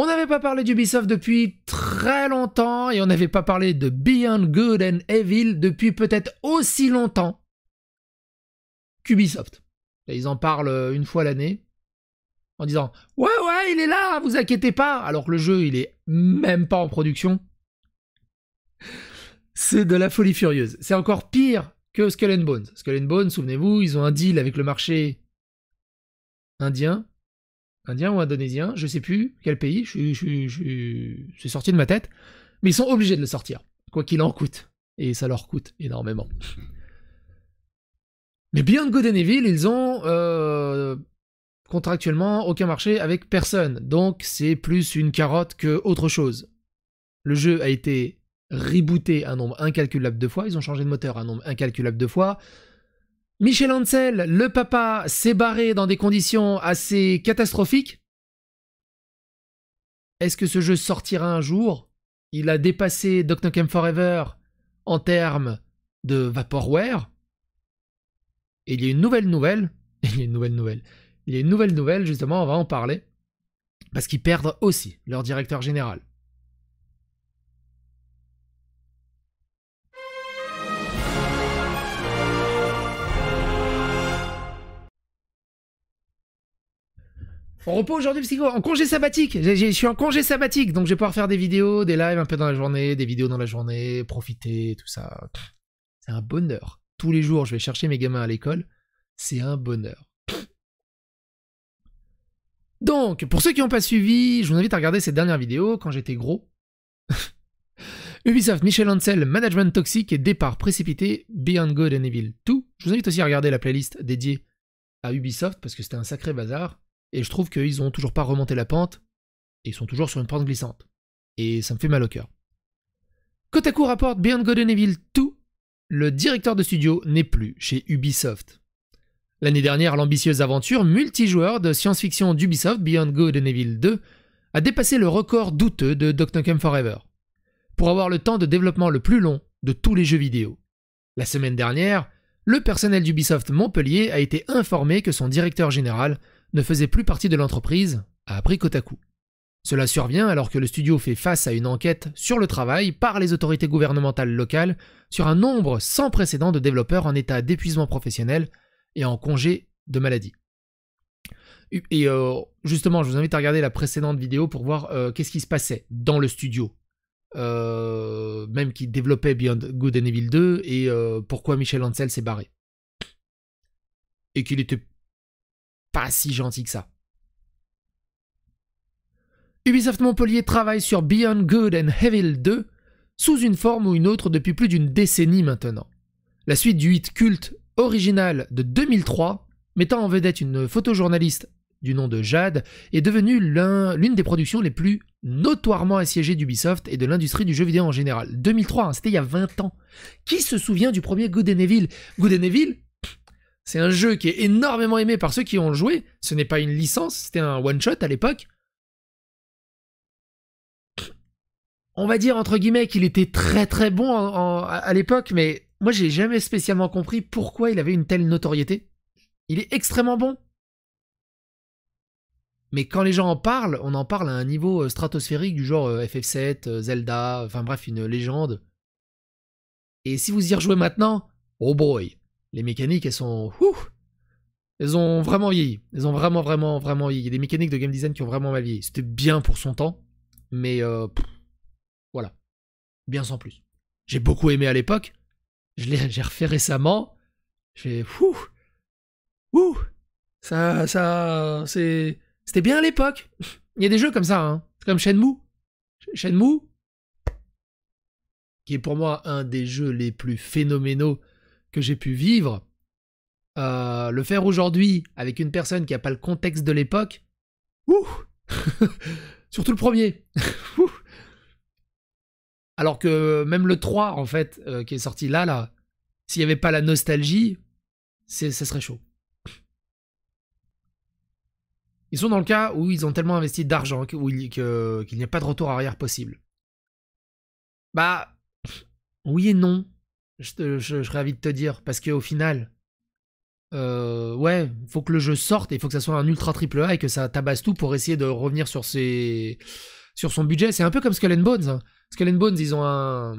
On n'avait pas parlé d'Ubisoft depuis très longtemps et on n'avait pas parlé de Beyond Good and Evil depuis peut-être aussi longtemps qu'Ubisoft. Ils en parlent euh, une fois l'année en disant Ouais, ouais, il est là, vous inquiétez pas, alors que le jeu il est même pas en production. C'est de la folie furieuse. C'est encore pire que Skull and Bones. Skull and Bones, souvenez-vous, ils ont un deal avec le marché indien indien ou indonésien, je sais plus quel pays, je, suis sorti de ma tête, mais ils sont obligés de le sortir, quoi qu'il en coûte. Et ça leur coûte énormément. Mais bien Good and ils ont euh, contractuellement aucun marché avec personne, donc c'est plus une carotte que autre chose. Le jeu a été rebooté un nombre incalculable de fois, ils ont changé de moteur un nombre incalculable de fois, Michel Ancel, le papa, s'est barré dans des conditions assez catastrophiques. Est-ce que ce jeu sortira un jour Il a dépassé Doctor Who Forever en termes de Vaporware. Et il y a une nouvelle nouvelle. Il y a une nouvelle nouvelle. Il y a une nouvelle nouvelle, justement, on va en parler. Parce qu'ils perdent aussi leur directeur général. On repos aujourd'hui psycho, en congé sabbatique. Je suis en congé sabbatique, donc je vais pouvoir faire des vidéos, des lives un peu dans la journée, des vidéos dans la journée, profiter, tout ça. C'est un bonheur. Tous les jours, je vais chercher mes gamins à l'école. C'est un bonheur. Donc, pour ceux qui n'ont pas suivi, je vous invite à regarder cette dernière vidéo quand j'étais gros. Ubisoft, Michel Ancel, Management Toxique et Départ Précipité, Beyond Good and Evil 2. Je vous invite aussi à regarder la playlist dédiée à Ubisoft parce que c'était un sacré bazar. Et je trouve qu'ils ont toujours pas remonté la pente, et ils sont toujours sur une pente glissante. Et ça me fait mal au cœur. Kotaku rapporte Beyond God and Evil 2, le directeur de studio n'est plus chez Ubisoft. L'année dernière, l'ambitieuse aventure multijoueur de science-fiction d'Ubisoft Beyond Good and Evil 2 a dépassé le record douteux de Doctor Who Forever, pour avoir le temps de développement le plus long de tous les jeux vidéo. La semaine dernière, le personnel d'Ubisoft Montpellier a été informé que son directeur général ne faisait plus partie de l'entreprise, a appris Kotaku. Cela survient alors que le studio fait face à une enquête sur le travail par les autorités gouvernementales locales sur un nombre sans précédent de développeurs en état d'épuisement professionnel et en congé de maladie. Et euh, justement, je vous invite à regarder la précédente vidéo pour voir euh, qu'est-ce qui se passait dans le studio, euh, même qui développait Beyond Good and Evil 2 et pourquoi Michel Ancel s'est barré. Et qu'il était pas si gentil que ça. Ubisoft Montpellier travaille sur Beyond Good and Evil 2 sous une forme ou une autre depuis plus d'une décennie maintenant. La suite du hit culte original de 2003, mettant en vedette une photojournaliste du nom de Jade, est devenue l'une des productions les plus notoirement assiégées d'Ubisoft et de l'industrie du jeu vidéo en général. 2003, hein, c'était il y a 20 ans. Qui se souvient du premier Good and Evil Good and Evil, c'est un jeu qui est énormément aimé par ceux qui ont joué. Ce n'est pas une licence, c'était un one-shot à l'époque. On va dire entre guillemets qu'il était très très bon à l'époque, mais moi j'ai jamais spécialement compris pourquoi il avait une telle notoriété. Il est extrêmement bon. Mais quand les gens en parlent, on en parle à un niveau euh, stratosphérique du genre euh, FF7, euh, Zelda, enfin bref, une légende. Et si vous y rejouez maintenant, oh boy, les mécaniques, elles sont. Ouh elles ont vraiment vieilli. Elles ont vraiment, vraiment, vraiment vieilli. Il y a des mécaniques de game design qui ont vraiment mal vieilli. C'était bien pour son temps, mais euh, voilà. Bien sans plus. J'ai beaucoup aimé à l'époque. Je l'ai, j'ai refait récemment. J'ai. Ouh Ouh Ça. ça c'est, c'était bien à l'époque. Il y a des jeux comme ça, hein. comme Shenmue. Shenmue, qui est pour moi un des jeux les plus phénoménaux que j'ai pu vivre, euh, le faire aujourd'hui avec une personne qui n'a pas le contexte de l'époque, ouh Surtout le premier Alors que même le 3, en fait, euh, qui est sorti là, là, s'il n'y avait pas la nostalgie, ça serait chaud. Ils sont dans le cas où ils ont tellement investi d'argent qu'il n'y a pas de retour arrière possible. Bah, oui et non. Je, te, serais ravi de te dire, parce qu'au final, euh, ouais, faut que le jeu sorte et faut que ça soit un ultra triple A et que ça tabasse tout pour essayer de revenir sur ses, sur son budget. C'est un peu comme Skull and Bones. Hein. Skull Bones, ils ont un,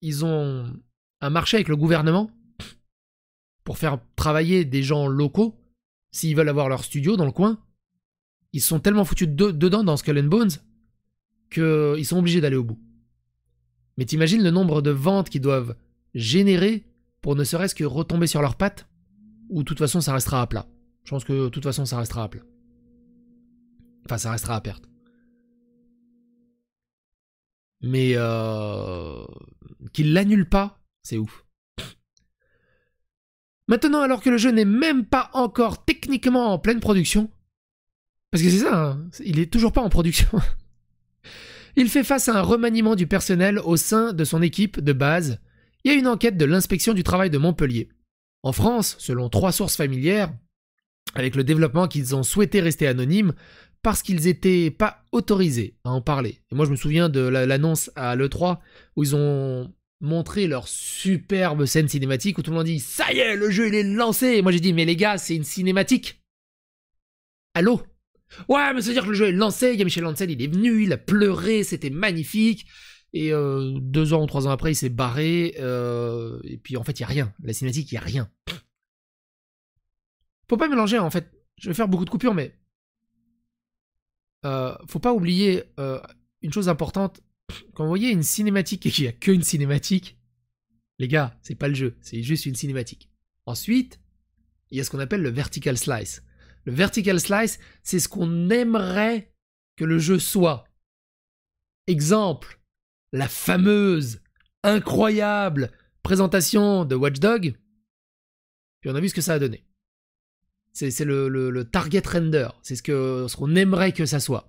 ils ont un marché avec le gouvernement pour faire travailler des gens locaux s'ils veulent avoir leur studio dans le coin. Ils sont tellement foutus dedans dans Skull and Bones qu'ils sont obligés d'aller au bout. Mais t'imagines le nombre de ventes qu'ils doivent générer pour ne serait-ce que retomber sur leurs pattes, ou de toute façon ça restera à plat. Je pense que de toute façon ça restera à plat. Enfin, ça restera à perte. Mais euh, qu'il l'annule pas, c'est ouf. Maintenant, alors que le jeu n'est même pas encore techniquement en pleine production, parce que c'est ça, hein, il est toujours pas en production. il fait face à un remaniement du personnel au sein de son équipe de base il y a une enquête de l'inspection du travail de Montpellier. En France, selon trois sources familières, avec le développement qu'ils ont souhaité rester anonymes parce qu'ils n'étaient pas autorisés à en parler. Et moi je me souviens de l'annonce à l'E3 où ils ont montré leur superbe scène cinématique où tout le monde dit ça y est le jeu il est lancé et moi j'ai dit mais les gars c'est une cinématique allô ouais mais ça veut dire que le jeu est lancé il y a Michel Ancel il est venu il a pleuré c'était magnifique et euh, deux ans ou trois ans après, il s'est barré. Euh, et puis en fait, il n'y a rien. La cinématique, il n'y a rien. Faut pas mélanger, en fait. Je vais faire beaucoup de coupures, mais. Euh, faut pas oublier euh, une chose importante. Quand vous voyez une cinématique et qu'il n'y a qu'une cinématique, les gars, c'est pas le jeu, c'est juste une cinématique. Ensuite, il y a ce qu'on appelle le vertical slice. Le vertical slice, c'est ce qu'on aimerait que le jeu soit. Exemple, la fameuse, incroyable présentation de Watchdog. Puis on a vu ce que ça a donné. C'est le, target render, c'est ce qu'on ce qu'on aimerait que ça soit.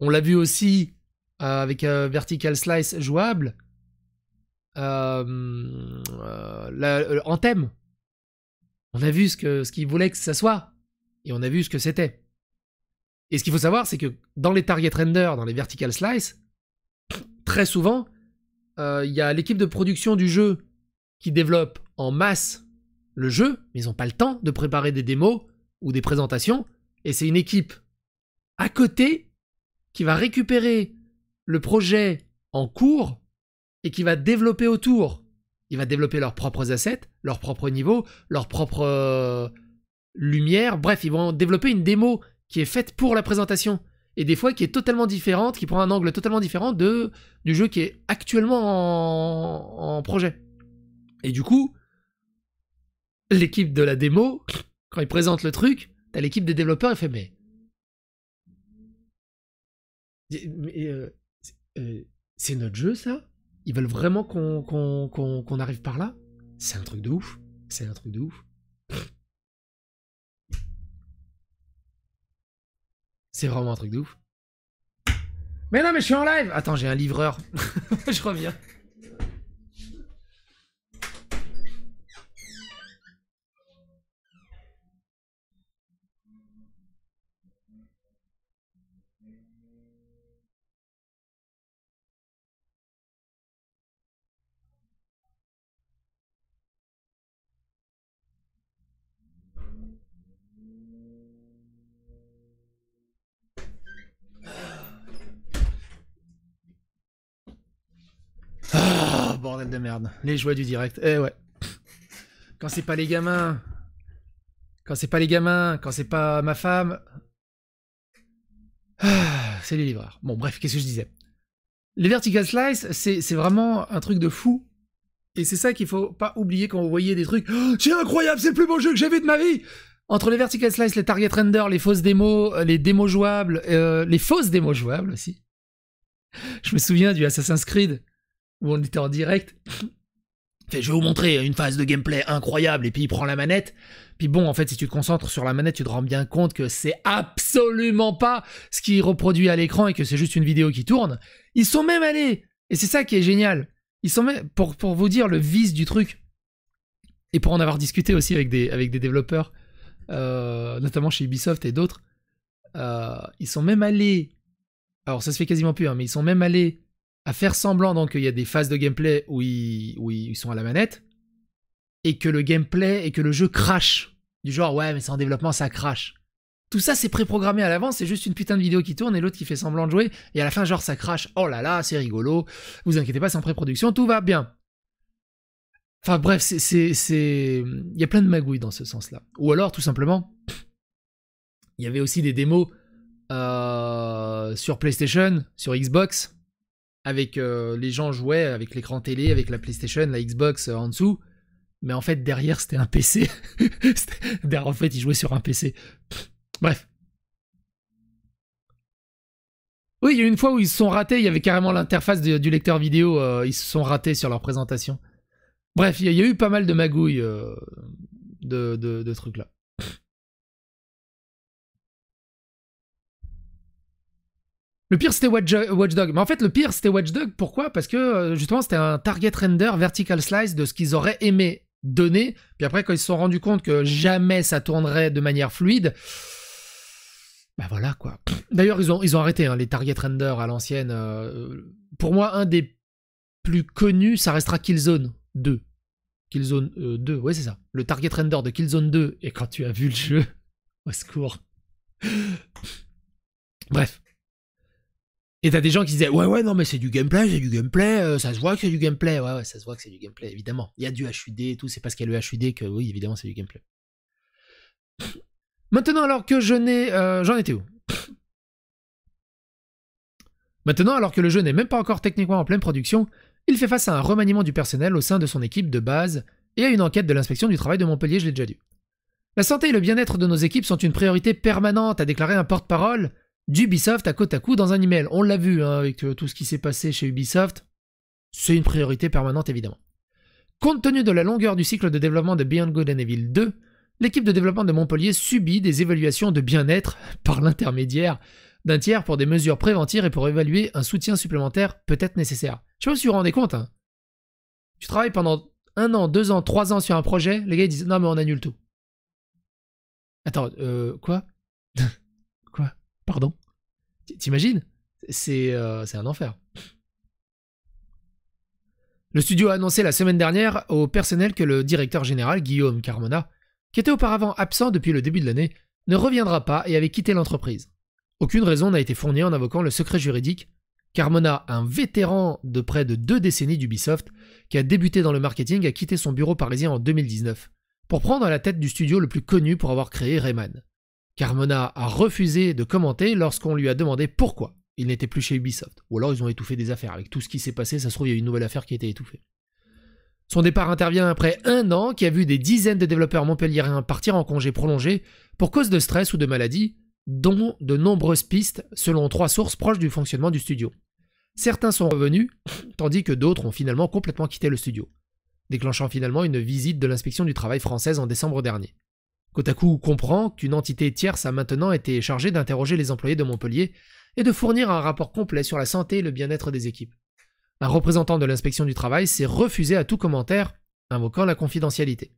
On l'a vu aussi euh, avec Vertical Slice jouable. Euh, euh, en thème. On a vu ce que ce voulait que ça soit. Et on a vu ce que c'était. Et ce qu'il faut savoir, c'est que dans les target render, dans les vertical slice, très souvent, euh, il y a l'équipe de production du jeu qui développe en masse le jeu, mais ils n'ont pas le temps de préparer des démos ou des présentations. Et c'est une équipe à côté qui va récupérer le projet en cours et qui va développer autour. Il va développer leurs propres assets, leurs propres niveaux, leurs propres euh, lumières. Bref, ils vont développer une démo qui est faite pour la présentation et des fois qui est totalement différente, qui prend un angle totalement différent de, du jeu qui est actuellement en, projet. Et du coup, l'équipe de la démo, quand ils présentent le truc, t'as l'équipe des développeurs, elle fait mais. Euh, euh, c'est notre jeu ça Ils veulent vraiment qu'on arrive par là C'est un truc de ouf. C'est un truc de ouf. C'est vraiment un truc de ouf. Mais non, mais je suis en live Attends, j'ai un livreur. je reviens. de merde. Les joies du direct. Eh ouais. Quand c'est pas les gamins, quand c'est pas les gamins, quand c'est pas ma femme, ah, c'est les livreurs. Bon, bref, qu'est-ce que je disais Les vertical slice, c'est vraiment un truc de fou. Et c'est ça qu'il faut pas oublier quand vous voyez des trucs. Oh, c'est incroyable, c'est le plus beau jeu que j'ai vu de ma vie Entre les vertical slice, les target render, les fausses démos, euh, les démos jouables, euh, les fausses démos jouables aussi. Je me souviens du Assassin's Creed où on était en direct. je vais vous montrer une phase de gameplay incroyable et puis il prend la manette. Puis bon, en fait, si tu te concentres sur la manette, tu te rends bien compte que c'est absolument pas ce qui reproduit à l'écran et que c'est juste une vidéo qui tourne. Ils sont même allés, et c'est ça qui est génial. Ils sont même, pour, pour vous dire le vice du truc, et pour en avoir discuté aussi avec des, avec des développeurs, euh, notamment chez Ubisoft et d'autres, euh, ils sont même allés, alors ça se fait quasiment plus, hein, mais ils sont même allés à faire semblant donc qu'il y a des phases de gameplay où ils, ils sont à la manette et que le gameplay et que le jeu crache. Du genre, ouais, mais c'est en développement, ça crache. Tout ça, c'est préprogrammé à l'avance, c'est juste une putain de vidéo qui tourne et l'autre qui fait semblant de jouer, et à la fin, genre, ça crache. Oh là là, c'est rigolo. Vous inquiétez pas, c'est en pré-production, tout va bien. Enfin bref, c'est. Il y a plein de magouilles dans ce sens-là. Ou alors, tout simplement, il y avait aussi des démos euh, sur PlayStation, sur Xbox, avec euh, les gens jouaient avec l'écran télé, avec la PlayStation, la Xbox euh, en dessous. Mais en fait, derrière, c'était un PC. derrière, en fait, ils jouaient sur un PC. bref. Oui, il y a une fois où ils se sont ratés. Il y avait carrément l'interface du lecteur vidéo. Euh, ils se sont ratés sur leur présentation. Bref, il y, a eu pas mal de magouilles de trucs là. Le pire, c'était Watch, Watchdog. Mais en fait, le pire, c'était Watchdog. Pourquoi Parce que euh, justement, c'était un target render vertical slice de ce qu'ils auraient aimé donner. Puis après, quand ils se sont rendus compte que jamais ça tournerait de manière fluide, ben voilà quoi. D'ailleurs, ils ont, ils ont arrêté hein, les target render à l'ancienne. Euh, pour moi, un des plus connus, ça restera Killzone 2. Killzone 2, euh, ouais, c'est ça. Le target render de Killzone 2. Et quand tu as vu le jeu, au secours. Bref. Et t'as des gens qui disaient ouais ouais non mais c'est du gameplay, c'est du gameplay, euh, ça se voit que c'est du gameplay, ouais ouais ça se voit que c'est du gameplay, évidemment. Il y a du HUD et tout, c'est parce qu'il y a le HUD que oui évidemment c'est du gameplay. Maintenant alors que je n'ai... Euh, j'en étais où Maintenant alors que le jeu n'est même pas encore techniquement en pleine production, il fait face à un remaniement du personnel au sein de son équipe de base et à une enquête de l'inspection du travail de Montpellier, je l'ai déjà dit. La santé et le bien-être de nos équipes sont une priorité permanente, a déclaré un porte-parole d'Ubisoft à côte à coup dans un email. On l'a vu hein, avec euh, tout ce qui s'est passé chez Ubisoft. C'est une priorité permanente évidemment. Compte tenu de la longueur du cycle de développement de Beyond Good and Evil 2, l'équipe de développement de Montpellier subit des évaluations de bien-être par l'intermédiaire d'un tiers pour des mesures préventives et pour évaluer un soutien supplémentaire peut-être nécessaire. Je sais pas si vous vous rendez compte. Hein. Tu travailles pendant un an, deux ans, trois ans sur un projet, les gars ils disent non mais on annule tout. Attends, euh, quoi Pardon T'imagines euh, C'est un enfer. Le studio a annoncé la semaine dernière au personnel que le directeur général, Guillaume Carmona, qui était auparavant absent depuis le début de l'année, ne reviendra pas et avait quitté l'entreprise. Aucune raison n'a été fournie en invoquant le secret juridique. Carmona, un vétéran de près de deux décennies d'Ubisoft, qui a débuté dans le marketing, a quitté son bureau parisien en 2019 pour prendre la tête du studio le plus connu pour avoir créé Rayman. Carmona a refusé de commenter lorsqu'on lui a demandé pourquoi il n'était plus chez Ubisoft. Ou alors ils ont étouffé des affaires. Avec tout ce qui s'est passé, ça se trouve, il y a une nouvelle affaire qui a été étouffée. Son départ intervient après un an qui a vu des dizaines de développeurs montpelliérains partir en congé prolongé pour cause de stress ou de maladie, dont de nombreuses pistes selon trois sources proches du fonctionnement du studio. Certains sont revenus, tandis que d'autres ont finalement complètement quitté le studio, déclenchant finalement une visite de l'inspection du travail française en décembre dernier. Kotaku comprend qu'une entité tierce a maintenant été chargée d'interroger les employés de Montpellier et de fournir un rapport complet sur la santé et le bien-être des équipes. Un représentant de l'inspection du travail s'est refusé à tout commentaire, invoquant la confidentialité.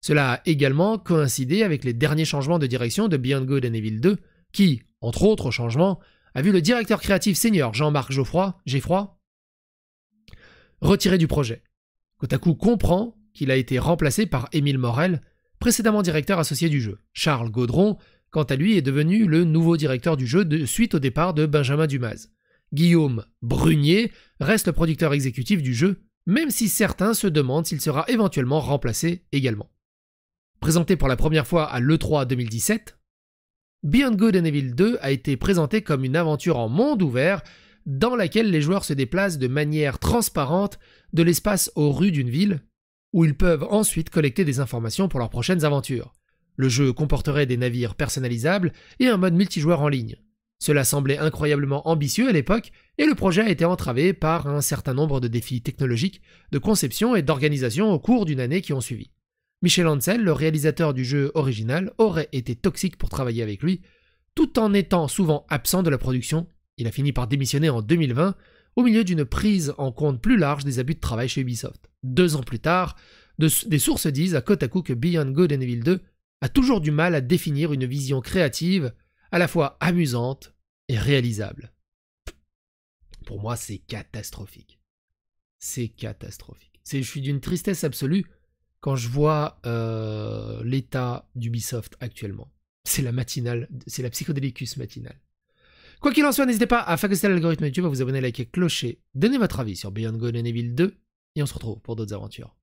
Cela a également coïncidé avec les derniers changements de direction de Beyond Good and Evil 2, qui, entre autres changements, a vu le directeur créatif senior Jean-Marc Geoffroy, Geoffroy, retiré du projet. Kotaku comprend qu'il a été remplacé par Émile Morel, précédemment directeur associé du jeu. Charles Gaudron, quant à lui, est devenu le nouveau directeur du jeu de suite au départ de Benjamin Dumas. Guillaume Brunier reste le producteur exécutif du jeu, même si certains se demandent s'il sera éventuellement remplacé également. Présenté pour la première fois à l'E3 2017, Beyond Good and Evil 2 a été présenté comme une aventure en monde ouvert dans laquelle les joueurs se déplacent de manière transparente de l'espace aux rues d'une ville où ils peuvent ensuite collecter des informations pour leurs prochaines aventures. Le jeu comporterait des navires personnalisables et un mode multijoueur en ligne. Cela semblait incroyablement ambitieux à l'époque, et le projet a été entravé par un certain nombre de défis technologiques, de conception et d'organisation au cours d'une année qui ont suivi. Michel Ansel, le réalisateur du jeu original, aurait été toxique pour travailler avec lui, tout en étant souvent absent de la production. Il a fini par démissionner en 2020, au milieu d'une prise en compte plus large des abus de travail chez Ubisoft. Deux ans plus tard, des sources disent à Kotaku que Beyond Good and Evil 2 a toujours du mal à définir une vision créative à la fois amusante et réalisable. Pour moi, c'est catastrophique. C'est catastrophique. je suis d'une tristesse absolue quand je vois euh, l'état d'Ubisoft actuellement. C'est la matinale, c'est la psychodélicus matinale. Quoi qu'il en soit, n'hésitez pas à fagoster l'algorithme YouTube, à vous abonner, liker, clocher, donner votre avis sur Beyond Good and Evil 2, et on se retrouve pour d'autres aventures.